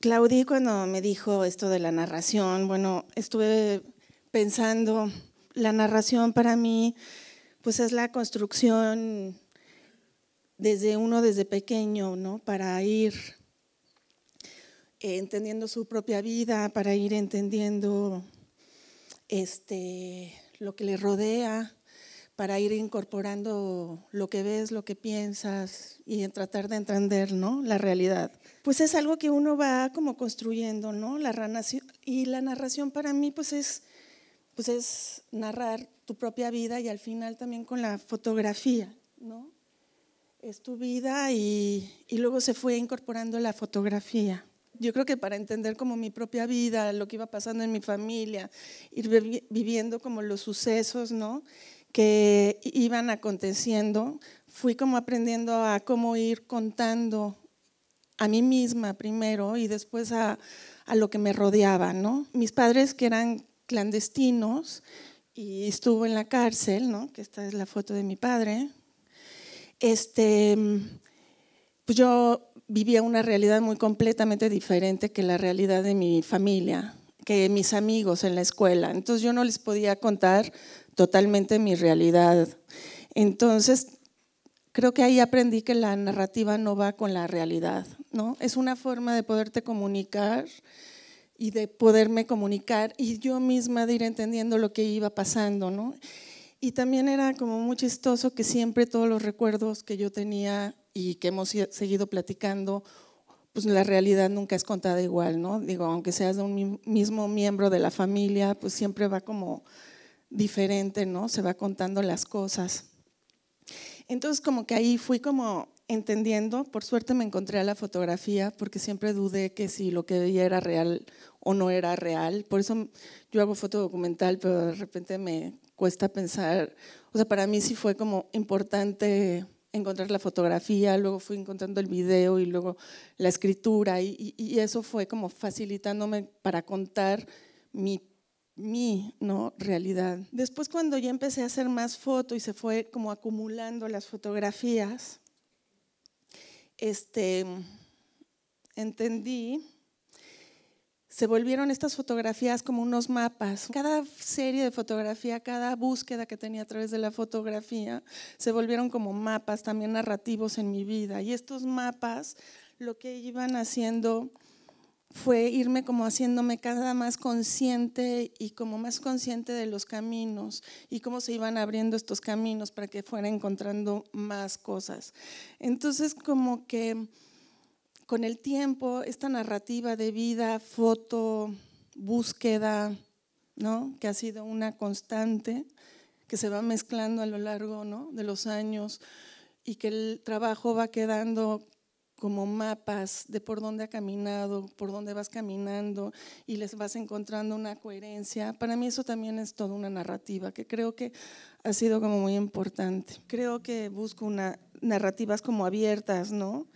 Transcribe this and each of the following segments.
Claudia, cuando me dijo esto de la narración, bueno, estuve pensando, la narración para mí, pues es la construcción desde uno, desde pequeño, ¿no? Para ir entendiendo su propia vida, para ir entendiendo este, lo que le rodea, para ir incorporando lo que ves, lo que piensas y en tratar de entender ¿no? la realidad. Pues es algo que uno va como construyendo, ¿no? La narración, y la narración para mí pues es, pues es narrar tu propia vida y al final también con la fotografía, ¿no? Es tu vida y, y luego se fue incorporando la fotografía. Yo creo que para entender como mi propia vida, lo que iba pasando en mi familia, ir viviendo como los sucesos, ¿no? que iban aconteciendo, fui como aprendiendo a cómo ir contando a mí misma primero y después a, lo que me rodeaba, ¿no? Mis padres que eran clandestinos y estuvo en la cárcel, ¿no? Que esta es la foto de mi padre. Este, pues yo vivía una realidad muy completamente diferente que la realidad de mi familia, que mis amigos en la escuela. Entonces yo no les podía contar totalmente mi realidad. Entonces, creo que ahí aprendí que la narrativa no va con la realidad, ¿no? Es una forma de poderte comunicar y de poderme comunicar y yo misma de ir entendiendo lo que iba pasando, ¿no? Y también era como muy chistoso que siempre todos los recuerdos que yo tenía y que hemos seguido platicando, pues la realidad nunca es contada igual, ¿no? Digo, aunque seas de un mismo miembro de la familia, pues siempre va como diferente, ¿no? Se va contando las cosas. Entonces como que ahí fui como entendiendo, por suerte me encontré a la fotografía, porque siempre dudé que si lo que veía era real o no era real. Por eso yo hago fotodocumental, pero de repente me cuesta pensar, o sea, para mí sí fue como importante encontrar la fotografía, luego fui encontrando el video y luego la escritura, y eso fue como facilitándome para contar mi mi ¿no? realidad. Después cuando ya empecé a hacer más fotos y se fue como acumulando las fotografías, este, entendí, se volvieron estas fotografías como unos mapas. Cada serie de fotografía, cada búsqueda que tenía a través de la fotografía, se volvieron como mapas también narrativos en mi vida. Y estos mapas lo que iban haciendo fue irme como haciéndome cada más consciente y como más consciente de los caminos y cómo se iban abriendo estos caminos para que fuera encontrando más cosas. Entonces como que con el tiempo esta narrativa de vida, foto, búsqueda, ¿no? que ha sido una constante que se va mezclando a lo largo ¿no? de los años y que el trabajo va quedando como mapas de por dónde ha caminado, por dónde vas caminando y les vas encontrando una coherencia. Para mí eso también es toda una narrativa que creo que ha sido como muy importante. Creo que busco una, narrativas como abiertas, ¿no?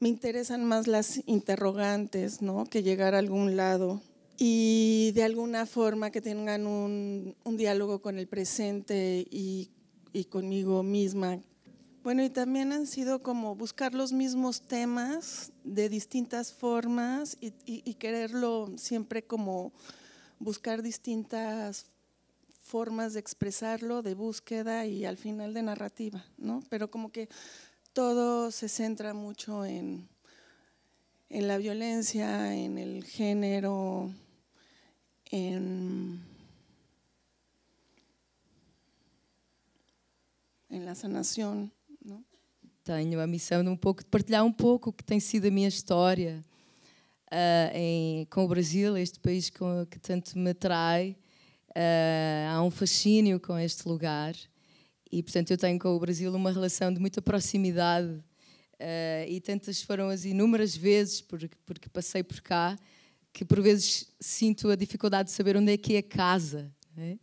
Me interesan más las interrogantes, ¿no? Que llegar a algún lado y de alguna forma que tengan un, diálogo con el presente y, y conmigo misma bueno, y también han sido como buscar los mismos temas de distintas formas y, quererlo siempre como buscar distintas formas de expresarlo, de búsqueda y al final de narrativa, ¿no? Pero como que todo se centra mucho en, en la violencia, en el género, en, en la sanación. tenho a missão de um pouco de partilhar um pouco o que tem sido a minha história uh, em, com o Brasil, este país com, que tanto me atrai. Uh, há um fascínio com este lugar e, portanto, eu tenho com o Brasil uma relação de muita proximidade uh, e tantas foram as inúmeras vezes porque, porque passei por cá que por vezes sinto a dificuldade de saber onde é que é casa. É?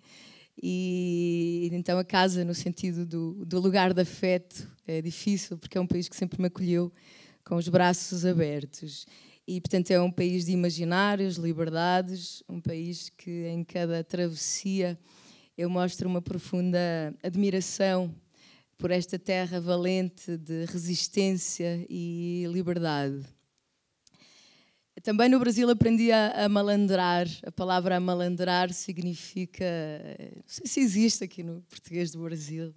E então a casa, no sentido do, do lugar de afeto, é difícil, porque é um país que sempre me acolheu com os braços abertos. E, portanto, é um país de imaginários, liberdades, um país que em cada travessia eu mostro uma profunda admiração por esta terra valente de resistência e liberdade. Também no Brasil aprendi a, a malandrar. A palavra malandrar significa. Eh, não sei se existe aqui no português do Brasil.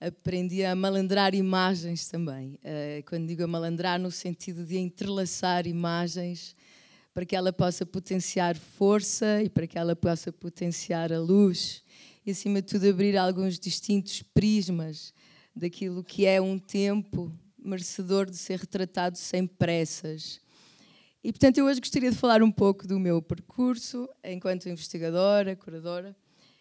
Aprendi a malandrar imagens também. Eh, quando digo a malandrar, no sentido de entrelaçar imagens para que ela possa potenciar força e para que ela possa potenciar a luz e, acima de tudo, abrir alguns distintos prismas daquilo que é um tempo merecedor de ser retratado sem pressas e, portanto, eu hoje gostaria de falar um pouco do meu percurso enquanto investigadora, curadora.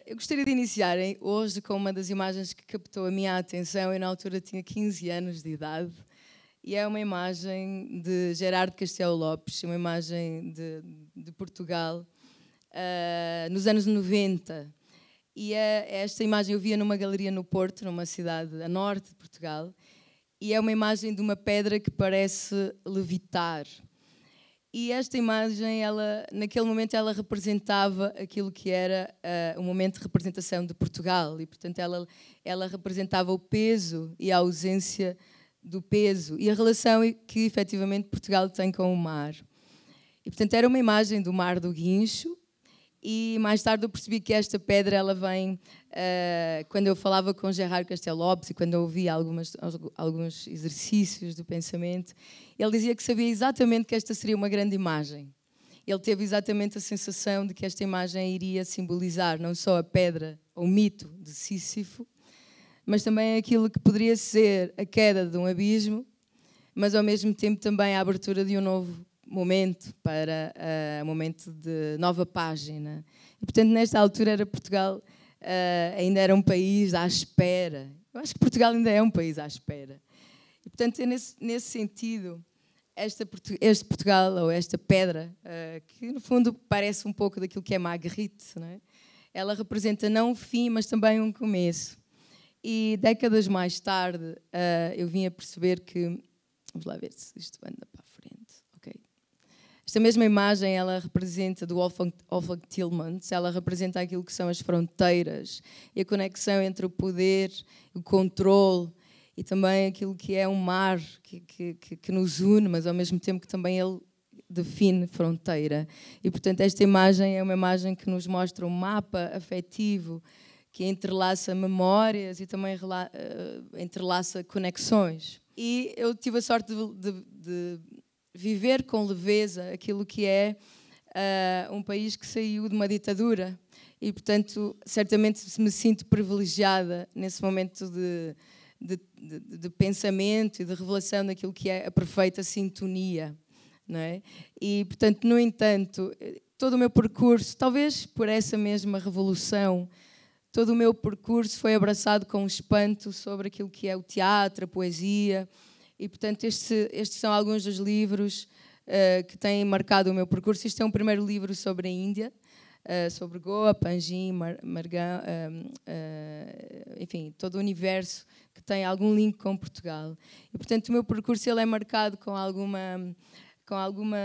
Eu gostaria de iniciar hoje com uma das imagens que captou a minha atenção. Eu, na altura, tinha 15 anos de idade e é uma imagem de Gerardo Castelo Lopes, uma imagem de, de Portugal, uh, nos anos 90. E é, é esta imagem eu via numa galeria no Porto, numa cidade a norte de Portugal, e é uma imagem de uma pedra que parece levitar. E esta imagem, ela, naquele momento, ela representava aquilo que era uh, o momento de representação de Portugal. E, portanto, ela, ela representava o peso e a ausência do peso e a relação que, efetivamente, Portugal tem com o mar. E, portanto, era uma imagem do Mar do Guincho, e mais tarde eu percebi que esta pedra ela vem uh, quando eu falava com Gerard Castelo Lopes e quando eu ouvia algumas, alguns exercícios do pensamento, ele dizia que sabia exatamente que esta seria uma grande imagem. Ele teve exatamente a sensação de que esta imagem iria simbolizar não só a pedra, o mito de Sísifo, mas também aquilo que poderia ser a queda de um abismo, mas ao mesmo tempo também a abertura de um novo momento, para uh, eh, um momento de nova página. E, portanto, nesta altura era Portugal uh, ainda era um país à espera. Eu acho que Portugal ainda é um país à espera. E, portanto, é nesse, nesse sentido, esta, este Portugal, ou esta pedra, uh, que no fundo parece um pouco daquilo que é Marguerite, não é? ela representa não um fim, mas também um começo. E décadas mais tarde, eu vim a perceber que. Vamos lá ver se isto anda esta mesma imagem, ela representa, do Wolfgang Tillmans, ela representa aquilo que são as fronteiras e a conexão entre o poder, o controle e também aquilo que é um mar que, que, que nos une, mas ao mesmo tempo que também ele define fronteira. E, portanto, esta imagem é uma imagem que nos mostra um mapa afetivo que entrelaça memórias e também eh, entrelaça conexões. E eu tive a sorte de, de, de viver com leveza aquilo que é uh, um país que saiu de uma ditadura. E, portanto, certamente me sinto privilegiada nesse momento de, de, de, de pensamento e de revelação daquilo que é a perfeita sintonia. Não é? E, portanto, no entanto, todo o meu percurso, talvez por essa mesma revolução, todo o meu percurso foi abraçado com espanto sobre aquilo que é o teatro, a poesia, e, portanto, este, estes são alguns dos livros uh, que têm marcado o meu percurso. Este é um primeiro livro sobre a Índia, uh, sobre Goa, Panjim, Mar, Margão, uh, ehm, eh, enfim, todo o universo que tem algum link com Portugal. E, portanto, o meu percurso ele é marcado com alguma, com alguma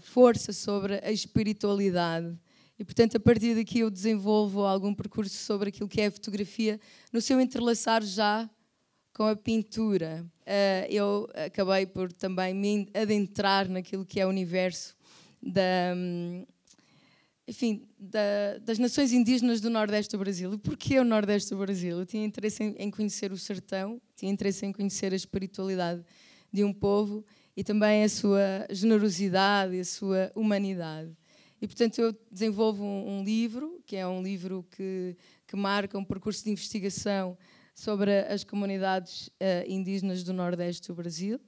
força sobre a espiritualidade. E, portanto, a partir daqui eu desenvolvo algum percurso sobre aquilo que é a fotografia, no seu entrelaçar já com a pintura. Eh, eu acabei por também me adentrar naquilo que é o universo da, hum, enfim, da, das nações indígenas do Nordeste do Brasil. E porquê o Nordeste do Brasil? Eu tinha interesse em, em, conhecer o sertão, tinha interesse em conhecer a espiritualidade de um povo e também a sua generosidade e a sua humanidade. E, portanto, eu desenvolvo um, um livro, que é um livro que, que marca um percurso de investigação sobre as comunidades uh, indígenas do Nordeste do Brasil.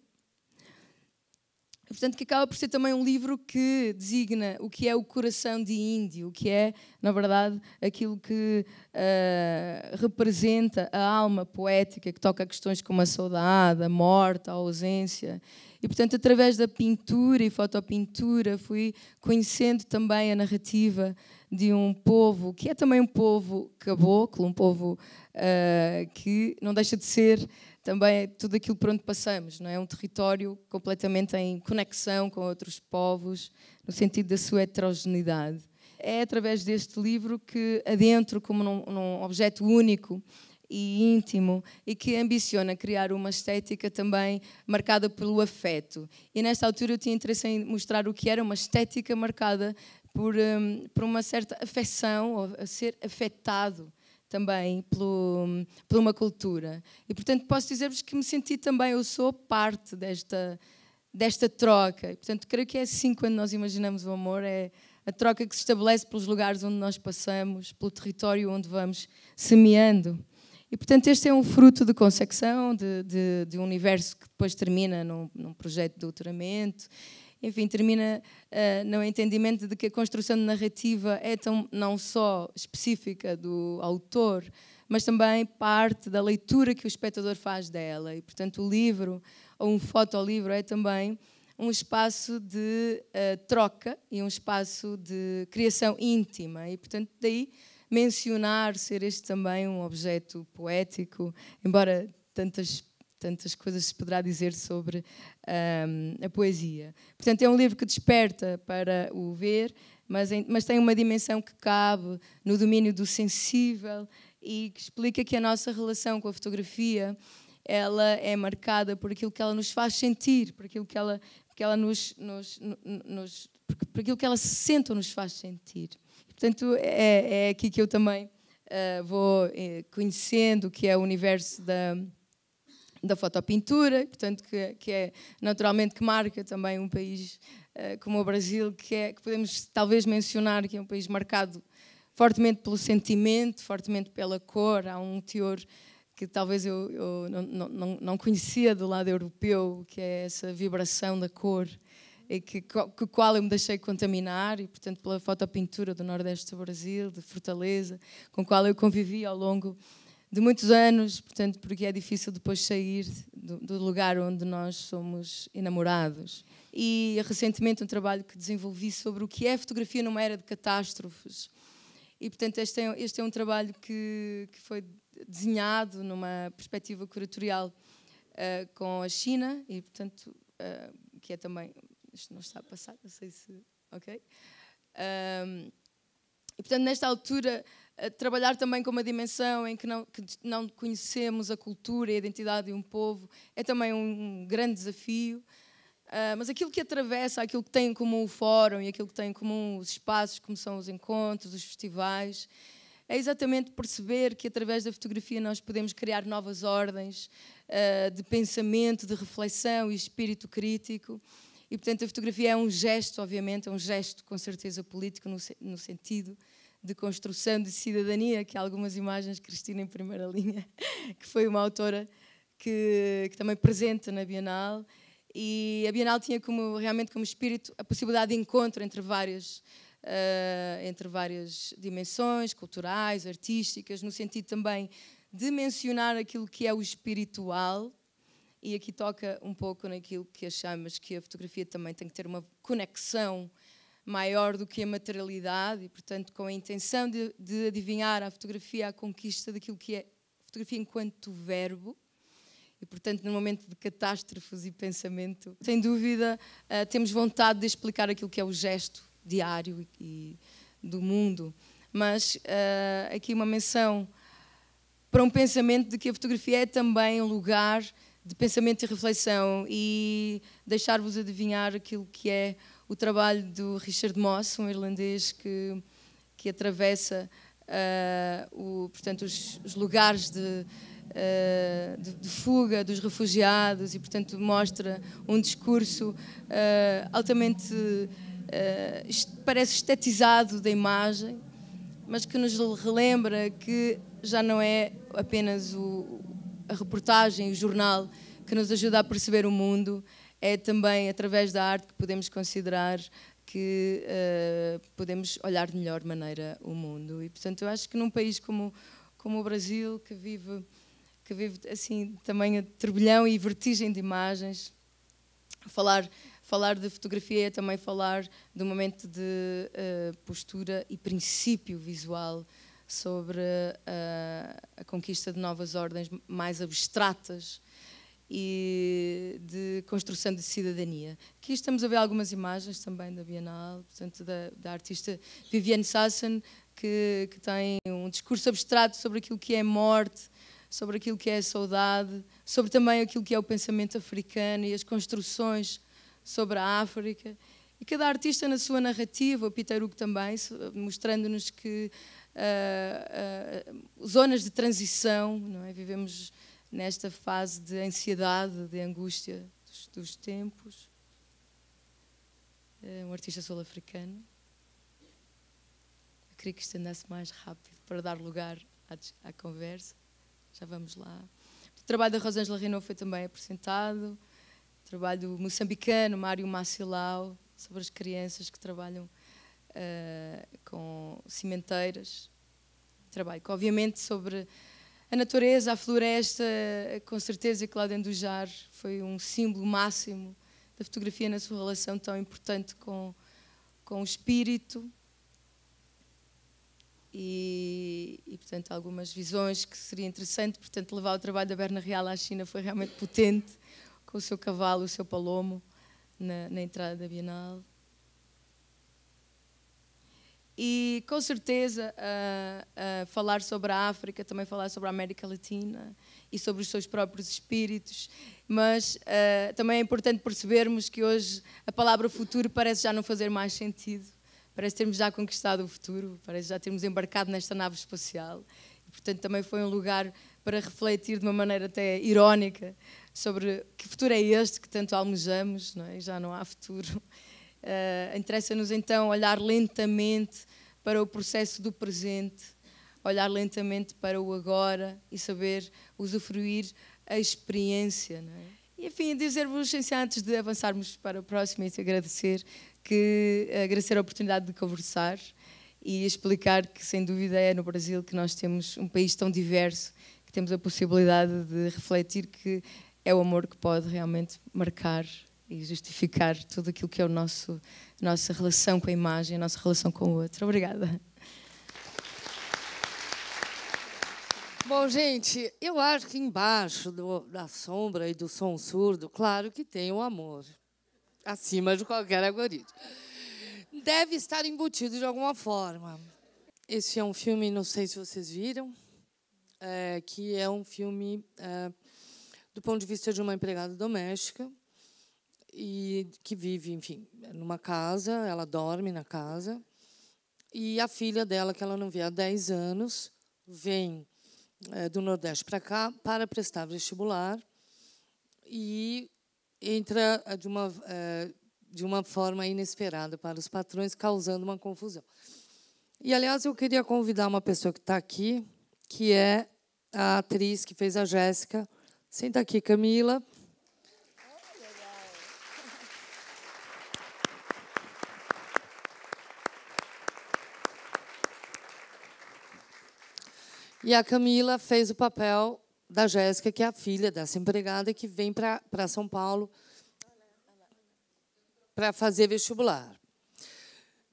Portanto, que acaba por ser também um livro que designa o que é o coração de índio, o que é, na verdade, aquilo que uh, representa a alma poética que toca a questões como a saudade, a morte, a ausência. E, portanto, através da pintura e fotopintura, fui conhecendo também a narrativa de um povo que é também um povo caboclo, um povo uh, que não deixa de ser também tudo aquilo por onde passamos, não é? Um território completamente em conexão com outros povos, no sentido da sua heterogeneidade. É através deste livro que adentro, como num, num objeto único, e íntimo e que ambiciona criar uma estética também marcada pelo afeto. E nesta altura eu tinha interesse em mostrar o que era uma estética marcada por, um, por uma certa afecção, ou a ser afetado também pelo, hum, por uma cultura. E, portanto, posso dizer-vos que me senti também, eu sou parte desta, desta troca. E, portanto, creio que é assim quando nós imaginamos o amor, é a troca que se estabelece pelos lugares onde nós passamos, pelo território onde vamos semeando. E, portanto, este é um fruto de concepção, de, de, de um universo que depois termina num, num projeto de doutoramento enfim, termina uh, no entendimento de que a construção de narrativa é tão não só específica do autor, mas também parte da leitura que o espectador faz dela. E, portanto, o livro, ou um fotolivro, é também um espaço de uh, troca e um espaço de criação íntima. E, portanto, daí mencionar ser este também um objeto poético, embora tantas tantas coisas se poderá dizer sobre um, a poesia. Portanto, é um livro que desperta para o ver, mas, mas tem uma dimensão que cabe no domínio do sensível e que explica que a nossa relação com a fotografia ela é marcada por aquilo que ela nos faz sentir, por aquilo que ela, que ela nos, nos, nos por aquilo que ela se sente ou nos faz sentir. Portanto, é, é aqui que eu também uh, vou eh, conhecendo o que é o universo da da fotopintura, portanto, que, que, é naturalmente que marca também um país uh, como o Brasil, que, é, que podemos talvez mencionar que é um país marcado fortemente pelo sentimento, fortemente pela cor, há um teor que talvez eu, eu não, não, não, conhecia do lado europeu, que é essa vibração da cor, e que, que qual eu me deixei contaminar, e portanto pela fotopintura do Nordeste do Brasil, de Fortaleza, com qual eu convivi ao longo de muitos anos, portanto, porque é difícil depois sair do, do, lugar onde nós somos enamorados. E recentemente um trabalho que desenvolvi sobre o que é fotografia numa era de catástrofes. E, portanto, este é, este é um trabalho que, que foi desenhado numa perspectiva curatorial uh, com a China, e, portanto, uh, que é também. Isto não está a passar, não sei se. Ok? Um, e, portanto, nesta altura trabalhar também com uma dimensão em que não, que não conhecemos a cultura e a identidade de um povo é também um grande desafio. Uh, mas aquilo que atravessa, aquilo que tem em comum o fórum e aquilo que tem em comum os espaços, como são os encontros, os festivais, é exatamente perceber que através da fotografia nós podemos criar novas ordens uh, de pensamento, de reflexão e espírito crítico. E, portanto, a fotografia é um gesto, obviamente, é um gesto com certeza político no, no sentido de construção de cidadania, que há algumas imagens, Cristina em primeira linha, que foi uma autora que, que também presente na Bienal, e a Bienal tinha como, realmente como espírito a possibilidade de encontro entre várias Uh, entre várias dimensões culturais, artísticas, no sentido também de mencionar aquilo que é o espiritual. E aqui toca um pouco naquilo que achamos que a fotografia também tem que ter uma conexão maior do que a materialidade e, portanto, com a intenção de, de adivinhar a fotografia, a conquista daquilo que é fotografia enquanto verbo. E, portanto, no momento de catástrofes e pensamento, sem dúvida, uh, temos vontade de explicar aquilo que é o gesto diário e, e do mundo. Mas uh, aqui uma menção para um pensamento de que a fotografia é também um lugar de pensamento e reflexão e deixar-vos adivinhar aquilo que é o trabalho do Richard Moss, um irlandês que, que atravessa uh, o, portanto, os, os lugares de, uh, de, de, fuga dos refugiados e, portanto, mostra um discurso uh, altamente, parece estetizado da imagem, mas que nos relembra que já não é apenas o, a reportagem, o jornal que nos ajuda a perceber o mundo, é também através da arte que podemos considerar que uh, podemos olhar de melhor maneira o mundo. E, portanto, eu acho que num país como, como o Brasil, que vive, que vive assim também a turbilhão e vertigem de imagens, falar, falar de fotografia é também falar de um momento de uh, postura e princípio visual sobre uh, a conquista de novas ordens mais abstratas e de construção de cidadania. Aqui estamos a ver algumas imagens também da Bienal, portanto, da, da artista Viviane Sassen, que, que tem um discurso abstrato sobre aquilo que é morte, sobre aquilo que é saudade, sobre também aquilo que é o pensamento africano e as construções sobre a África. E cada artista na sua narrativa, o Peter Hugo também, mostrando-nos que uh, uh, zonas de transição, não é? Vivemos nesta fase de ansiedade, de angústia dos, dos tempos. É um artista sul-africano. Eu queria que isto andasse mais rápido para dar lugar à, à conversa. Já vamos lá. O trabalho da Rosângela Renault foi também apresentado. O trabalho moçambicano, Mário Macilau, sobre as crianças que trabalham uh, com cimenteiras. Trabalho que, obviamente, sobre a natureza, a floresta, com certeza que lá dentro do Jar foi um símbolo máximo da fotografia na sua relação tão importante com, com o espírito. E, e, portanto, algumas visões que seria interessante. Portanto, levar o trabalho da Berna Real à China foi realmente potente, com o seu cavalo, o seu palomo, na, na entrada da Bienal. E com certeza uh, uh, falar sobre a África, também falar sobre a América Latina e sobre os seus próprios espíritos, mas uh, também é importante percebermos que hoje a palavra futuro parece já não fazer mais sentido, parece termos já conquistado o futuro, parece já termos embarcado nesta nave espacial. E, portanto, também foi um lugar para refletir de uma maneira até irónica sobre que futuro é este que tanto almejamos, não é? já não há futuro Uh, Interessa-nos então olhar lentamente para o processo do presente, olhar lentamente para o agora e saber usufruir a experiência. Não é? E, enfim, dizer-vos, antes de avançarmos para o próximo, é e te agradecer, que, agradecer a oportunidade de conversar e explicar que, sem dúvida, é no Brasil que nós temos um país tão diverso, que temos a possibilidade de refletir que é o amor que pode realmente marcar e justificar tudo aquilo que é o nosso nossa relação com a imagem, a nossa relação com o outro. Obrigada. Bom, gente, eu acho que embaixo do, da sombra e do som surdo, claro que tem o amor, acima de qualquer algoritmo. Deve estar embutido de alguma forma. Esse é um filme, não sei se vocês viram, é, que é um filme é, do ponto de vista de uma empregada doméstica, e que vive, enfim, numa casa, ela dorme na casa. E a filha dela, que ela não vê há 10 anos, vem é, do Nordeste para cá para prestar vestibular e entra é, de uma, é, de uma forma inesperada para os patrões, causando uma confusão. E, aliás, eu queria convidar uma pessoa que está aqui, que é a atriz que fez a Jéssica. Senta aqui, Camila. E a Camila fez o papel da Jéssica, que é a filha dessa empregada que vem para São Paulo para fazer vestibular.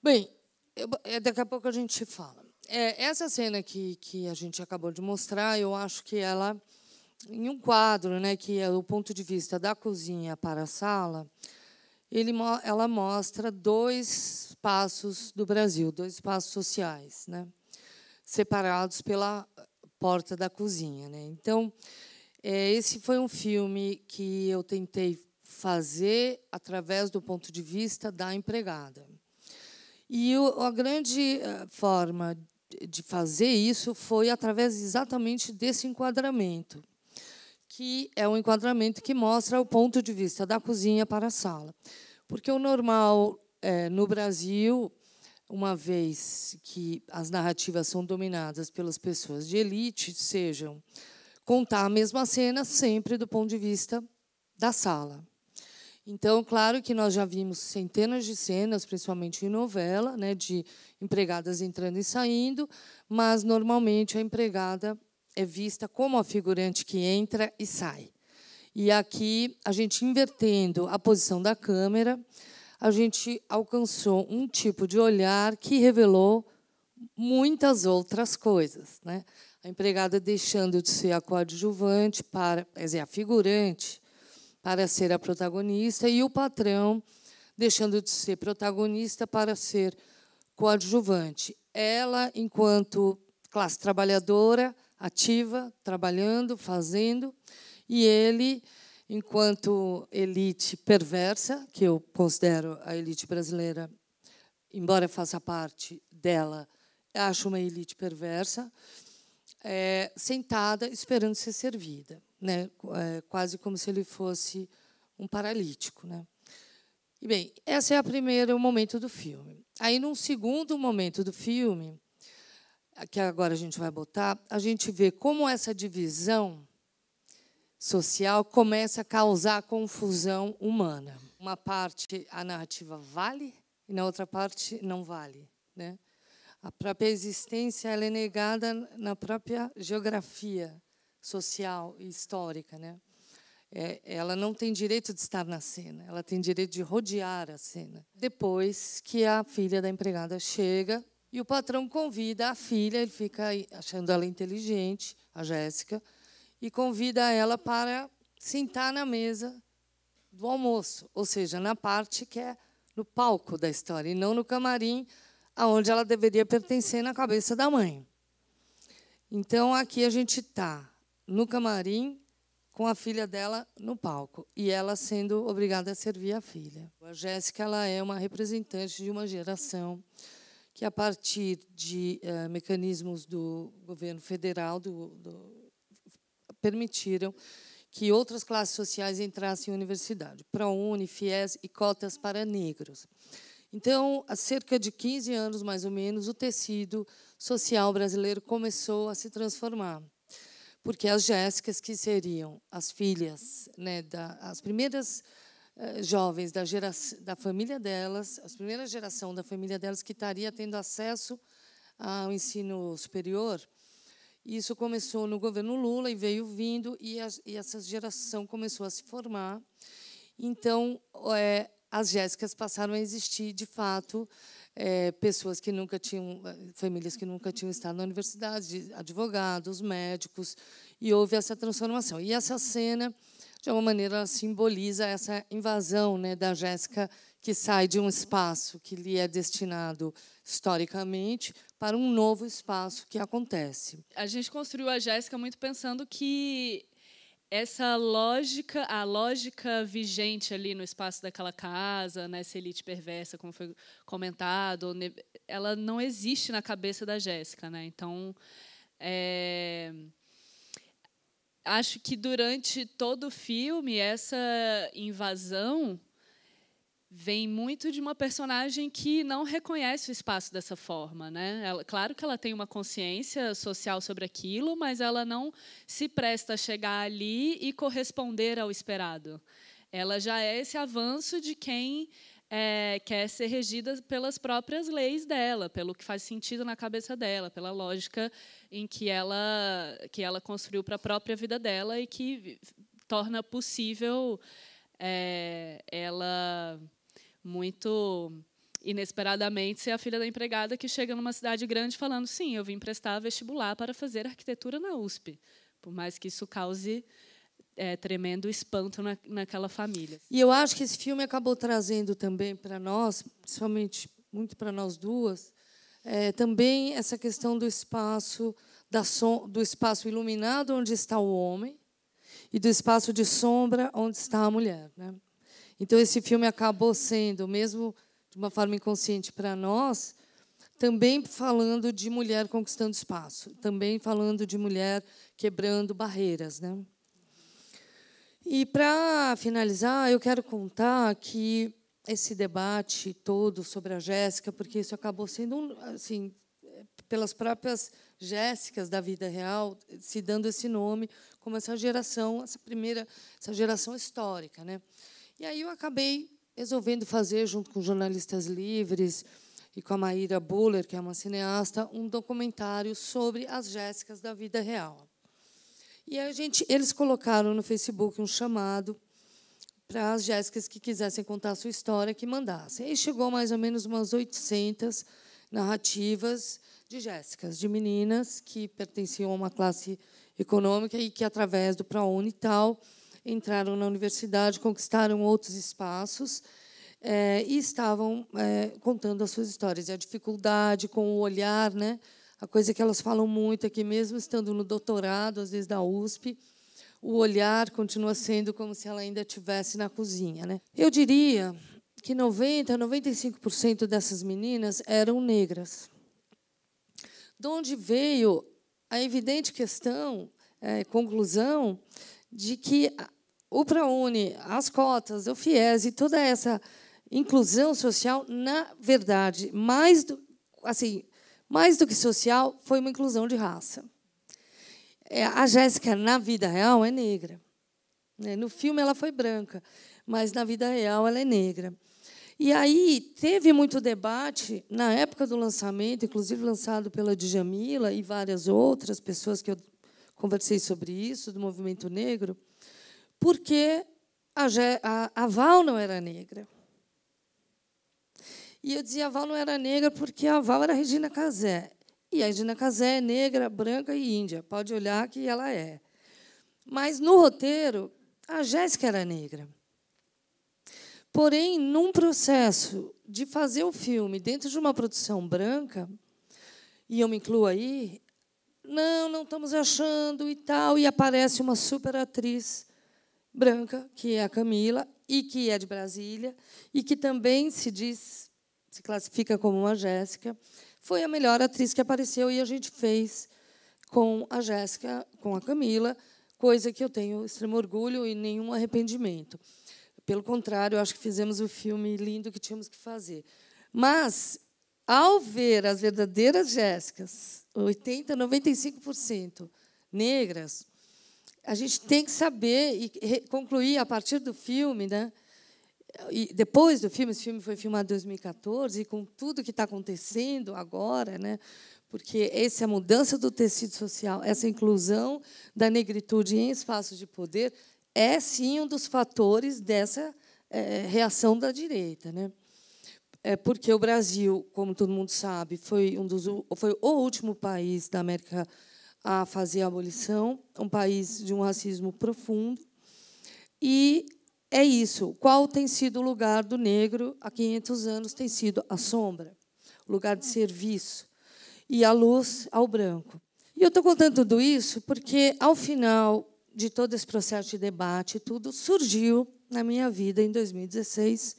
Bem, eu, é, daqui a pouco a gente fala. É, essa cena que, que a gente acabou de mostrar, eu acho que ela, em um quadro, né, que é o ponto de vista da cozinha para a sala, ele, ela mostra dois passos do Brasil, dois espaços sociais, né, separados pela porta da cozinha. Né? Então, é, esse foi um filme que eu tentei fazer através do ponto de vista da empregada. E o, a grande eh, forma de fazer isso foi através exatamente desse enquadramento, que é um enquadramento que mostra o ponto de vista da cozinha para a sala. Porque o normal é, no Brasil, uma vez que as narrativas são dominadas pelas pessoas de elite, sejam contar a mesma cena sempre do ponto de vista da sala. Então, claro que nós já vimos centenas de cenas, principalmente em novela, né, de empregadas entrando e saindo, mas normalmente a empregada é vista como a figurante que entra e sai. E aqui a gente invertendo a posição da câmera, a gente alcançou um tipo de olhar que revelou muitas outras coisas. Né? A empregada deixando de ser a coadjuvante, para, quer dizer, a figurante, para ser a protagonista, e o patrão deixando de ser protagonista para ser coadjuvante. Ela, enquanto classe trabalhadora, ativa, trabalhando, fazendo, e ele enquanto elite perversa, que eu considero a elite brasileira, embora faça parte dela, acho uma elite perversa, é, sentada esperando ser servida, né? É, quase como se ele fosse um paralítico, né? E bem, essa é a primeiro momento do filme. Aí, num segundo momento do filme, que agora a gente vai botar, a gente vê como essa divisão social começa a causar confusão humana. Uma parte a narrativa vale e na outra parte não vale, né? A própria existência ela é negada na própria geografia social e histórica, né? É, ela não tem direito de estar na cena, ela tem direito de rodear a cena. Depois que a filha da empregada chega e o patrão convida a filha, ele fica achando ela inteligente, a Jéssica, e convida ela para sentar na mesa do almoço, ou seja, na parte que é no palco da história, e não no camarim, aonde ela deveria pertencer na cabeça da mãe. Então, aqui a gente está no camarim com a filha dela no palco e ela sendo obrigada a servir a filha. A Jéssica ela é uma representante de uma geração que, a partir de eh, mecanismos do governo federal, do, do permitiram que outras classes sociais entrassem em universidade, ProUni, FIES e cotas para negros. Então, há cerca de 15 anos, mais ou menos, o tecido social brasileiro começou a se transformar. Porque as Jéssicas, que seriam as filhas, né, da, as primeiras eh, jovens da, da família delas, as primeiras geração da família delas que estaria tendo acesso ao ensino superior, isso começou no governo Lula e veio vindo, e, a, e essa geração começou a se formar. Então, é, as Jéssicas passaram a existir, de fato, é, pessoas que nunca tinham, é, famílias que nunca tinham estado na universidade, advogados, médicos, e houve essa transformação. E essa cena de alguma maneira, ela simboliza essa invasão né, da Jéssica que sai de um espaço que lhe é destinado historicamente para um novo espaço que acontece. A gente construiu a Jéssica muito pensando que essa lógica, a lógica vigente ali no espaço daquela casa, nessa né, elite perversa, como foi comentado, ela não existe na cabeça da Jéssica, né? Então, é acho que durante todo o filme, essa invasão vem muito de uma personagem que não reconhece o espaço dessa forma, né? Ela, claro que ela tem uma consciência social sobre aquilo, mas ela não se presta a chegar ali e corresponder ao esperado. Ela já é esse avanço de quem é, quer ser regida pelas próprias leis dela, pelo que faz sentido na cabeça dela, pela lógica em que ela que ela construiu para a própria vida dela e que torna possível é, ela muito inesperadamente ser a filha da empregada que chega numa cidade grande falando sim, eu vim prestar vestibular para fazer arquitetura na USP, por mais que isso cause é, tremendo espanto na, naquela família. E eu acho que esse filme acabou trazendo também para nós, principalmente muito para nós duas, é, também essa questão do espaço da som, do espaço iluminado onde está o homem e do espaço de sombra onde está a mulher, né? Então esse filme acabou sendo, mesmo de uma forma inconsciente para nós, também falando de mulher conquistando espaço, também falando de mulher quebrando barreiras, né? E para finalizar, eu quero contar que esse debate todo sobre a Jéssica, porque isso acabou sendo assim pelas próprias Jéssicas da vida real se dando esse nome como essa geração, essa primeira, essa geração histórica, né? E aí eu acabei resolvendo fazer junto com jornalistas livres e com a Maíra Buller, que é uma cineasta, um documentário sobre as Jéssicas da vida real. E a gente, eles colocaram no Facebook um chamado para as Jéssicas que quisessem contar a sua história, que mandassem. E chegou mais ou menos umas 800 narrativas de Jéssicas, de meninas que pertenciam a uma classe econômica e que, através do ProUni e tal, entraram na universidade, conquistaram outros espaços é, e estavam é, contando as suas histórias. E a dificuldade com o olhar, né? A coisa é que elas falam muito é que, mesmo estando no doutorado, às vezes da USP, o olhar continua sendo como se ela ainda estivesse na cozinha. Né? Eu diria que 90%, 95% dessas meninas eram negras. De onde veio a evidente questão, é, conclusão, de que o ProUni, as cotas, o FIES e toda essa inclusão social, na verdade, mais do, assim, mais do que social, foi uma inclusão de raça. É, a Jéssica, na vida real, é negra. Né, no filme, ela foi branca, mas na vida real, ela é negra. E aí teve muito debate na época do lançamento, inclusive lançado pela Djamila e várias outras pessoas que eu conversei sobre isso, do movimento negro, porque a, a, a Val não era negra. E eu dizia a Val não era negra porque a Val era Regina Casé. E a Regina Casé é negra, branca e índia. Pode olhar que ela é. Mas no roteiro, a Jéssica era negra. Porém, num processo de fazer o filme dentro de uma produção branca, e eu me incluo aí, não, não estamos achando e tal, e aparece uma super atriz branca, que é a Camila, e que é de Brasília, e que também se diz se classifica como uma Jéssica, foi a melhor atriz que apareceu e a gente fez com a Jéssica, com a Camila, coisa que eu tenho extremo orgulho e nenhum arrependimento. Pelo contrário, acho que fizemos o filme lindo que tínhamos que fazer. Mas, ao ver as verdadeiras Jéssicas, 80%, 95% negras, a gente tem que saber e concluir, a partir do filme, né, e depois do filme, esse filme foi filmado em 2014, e com tudo que está acontecendo agora, né, porque essa é mudança do tecido social, essa inclusão da negritude em espaços de poder, é sim um dos fatores dessa é, reação da direita. Né? É porque o Brasil, como todo mundo sabe, foi, um dos, foi o último país da América a fazer a abolição, um país de um racismo profundo. E é isso. Qual tem sido o lugar do negro há 500 anos? Tem sido a sombra, o lugar de serviço, e a luz ao branco. E eu estou contando tudo isso porque, ao final de todo esse processo de debate, tudo surgiu na minha vida, em 2016,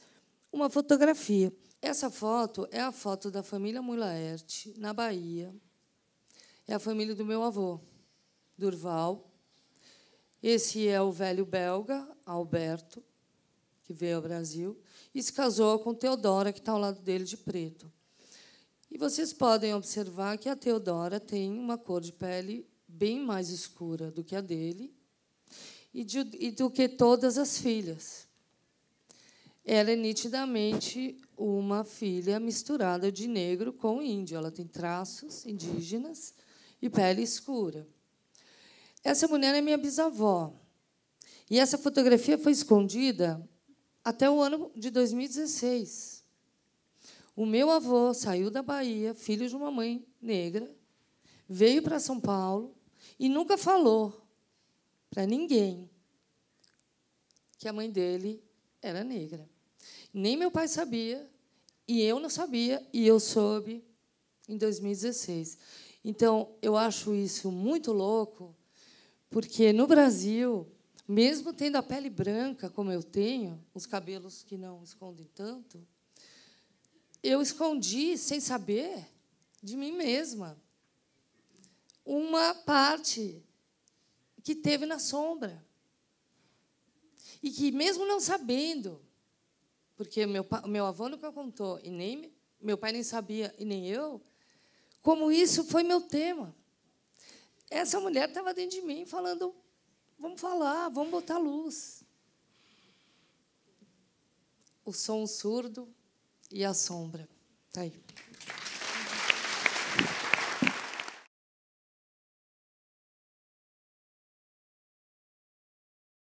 uma fotografia. Essa foto é a foto da família Mulaerte, na Bahia. É a família do meu avô, Durval, esse é o velho belga, Alberto, que veio ao Brasil, e se casou com Teodora, que está ao lado dele de preto. E vocês podem observar que a Teodora tem uma cor de pele bem mais escura do que a dele e, de, e do que todas as filhas. Ela é nitidamente uma filha misturada de negro com índio. Ela tem traços indígenas e pele escura. Essa mulher é minha bisavó. E essa fotografia foi escondida até o ano de 2016. O meu avô saiu da Bahia, filho de uma mãe negra, veio para São Paulo e nunca falou para ninguém que a mãe dele era negra. Nem meu pai sabia, e eu não sabia, e eu soube em 2016. Então, eu acho isso muito louco, porque no Brasil, mesmo tendo a pele branca, como eu tenho, os cabelos que não escondem tanto, eu escondi, sem saber, de mim mesma, uma parte que teve na sombra. E que, mesmo não sabendo, porque meu, meu avô nunca contou, e nem meu pai nem sabia, e nem eu, como isso foi meu tema essa mulher estava dentro de mim falando: vamos falar, vamos botar luz. O som surdo e a sombra. Está aí.